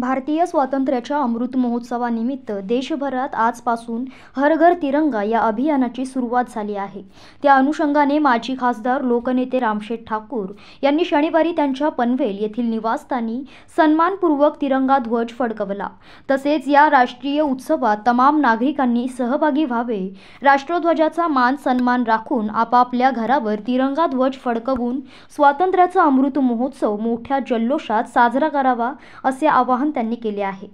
भारतीय स्वातंत्र्याच्या अमृत महोत्सवानिमित्त देशभरात आजपासून हर घर तिरंगा या अभियानाची सुरुवात झाली आहे त्या अनुषंगाने माजी खासदार लोकनेते रामशेठ ठाकूर यांनी शनिवारी त्यांच्या पनवेल येथील निवासस्थानी सन्मानपूर्वक तिरंगा ध्वज फडकवला तसेच या राष्ट्रीय उत्सवात तमाम नागरिकांनी सहभागी व्हावे राष्ट्रध्वजाचा मान सन्मान राखून आपापल्या घरावर तिरंगा ध्वज फडकवून स्वातंत्र्याचा अमृत महोत्सव मोठ्या जल्लोषात साजरा करावा असे आवाहन आवाहन त्यांनी केले आहे